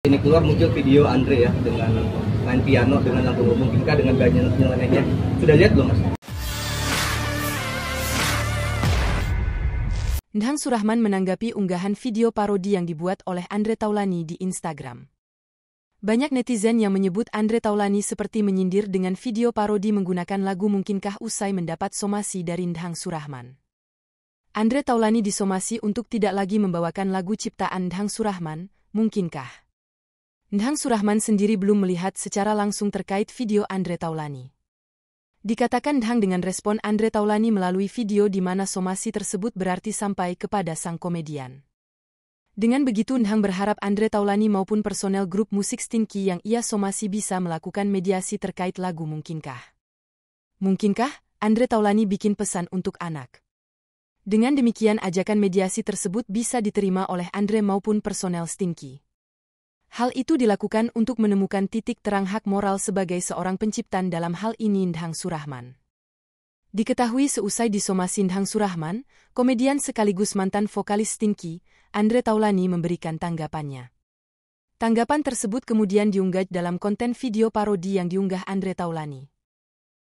Ini keluar muncul video Andre ya dengan main piano dengan lagu mungkinkah dengan gajian nyelenehnya. Sudah lihat belum mas? Ndhang Surahman menanggapi unggahan video parodi yang dibuat oleh Andre Taulani di Instagram. Banyak netizen yang menyebut Andre Taulani seperti menyindir dengan video parodi menggunakan lagu Mungkinkah usai mendapat somasi dari Ndhang Surahman. Andre Taulani disomasi untuk tidak lagi membawakan lagu ciptaan Ndhang Surahman, Mungkinkah? Ndhang Surahman sendiri belum melihat secara langsung terkait video Andre Taulani. Dikatakan Ndhang dengan respon Andre Taulani melalui video di mana somasi tersebut berarti sampai kepada sang komedian. Dengan begitu Ndhang berharap Andre Taulani maupun personel grup musik Stinky yang ia somasi bisa melakukan mediasi terkait lagu Mungkinkah. Mungkinkah Andre Taulani bikin pesan untuk anak? Dengan demikian ajakan mediasi tersebut bisa diterima oleh Andre maupun personel Stinky. Hal itu dilakukan untuk menemukan titik terang hak moral sebagai seorang penciptan dalam hal ini Ndhang Surahman. Diketahui seusai disomasi Ndhang Surahman, komedian sekaligus mantan vokalis Stinky, Andre Taulani memberikan tanggapannya. Tanggapan tersebut kemudian diunggah dalam konten video parodi yang diunggah Andre Taulani.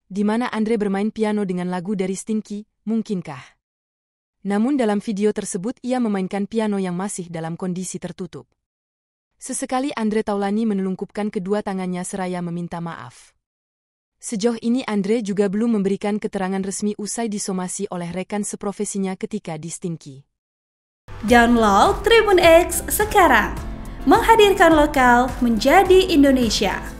Di mana Andre bermain piano dengan lagu dari Stinky, Mungkinkah? Namun dalam video tersebut ia memainkan piano yang masih dalam kondisi tertutup. Sesekali Andre Taulani menelungkupkan kedua tangannya seraya meminta maaf. Sejauh ini Andre juga belum memberikan keterangan resmi usai disomasi oleh rekan seprofesinya ketika di Stinky. Download Tribun X sekarang, menghadirkan lokal menjadi Indonesia.